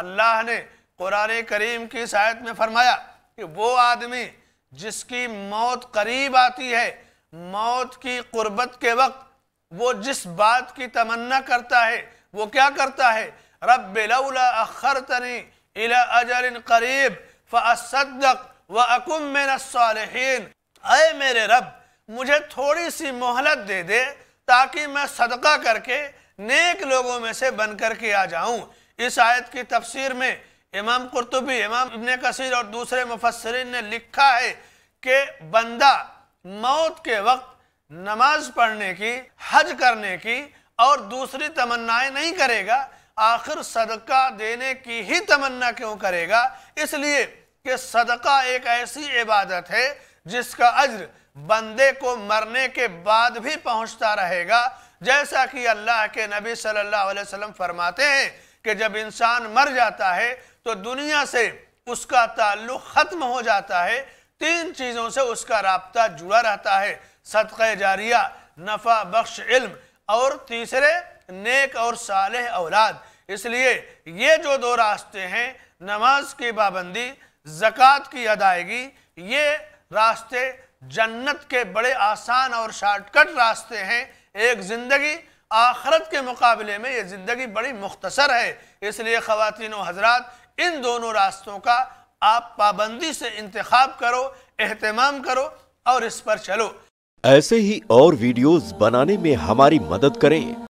अल्लाह ने कुरान करीम की शायद में फरमाया कि वो आदमी जिसकी मौत करीब आती है मौत की कुर्बत के वक्त वो जिस बात की तमन्ना करता है वो क्या करता है रब अखर तनी इला अजर करीब फ़सदक व अकुम मेरा अय मेरे रब मुझे थोड़ी सी मोहलत दे दे ताकि मैं सदका करके नेक लोगों में से बन करके आ जाऊं इस आयत की तफसीर में इमाम कुरतुबी इमाम इबन कसीर और दूसरे मुफसरिन ने लिखा है कि बंदा मौत के वक्त नमाज पढ़ने की हज करने की और दूसरी तमन्नाएं नहीं करेगा आखिर सदका देने की ही तमन्ना क्यों करेगा इसलिए कि सदका एक ऐसी इबादत है जिसका अज्र बंदे को मरने के बाद भी पहुंचता रहेगा जैसा कि अल्लाह के नबी सल्लल्लाहु अलैहि वसल्लम फरमाते हैं कि जब इंसान मर जाता है तो दुनिया से उसका ताल्लुक ख़त्म हो जाता है तीन चीज़ों से उसका रबता जुड़ा रहता है सदक़ जारिया नफ़ा बख्श इल्म और तीसरे नेक और साल औलाद इसलिए ये जो दो रास्ते हैं नमाज की पाबंदी ज़क़़त की अदायगी ये रास्ते जन्नत के बड़े आसान और शॉर्टकट रास्ते हैं एक ज़िंदगी आखरत के मुकाबले में ये ज़िंदगी बड़ी मुख्तसर है इसलिए ख़वान हजरात इन दोनों रास्तों का आप पाबंदी से इंतखब करो अहतमाम करो और इस पर चलो ऐसे ही और वीडियोस बनाने में हमारी मदद करें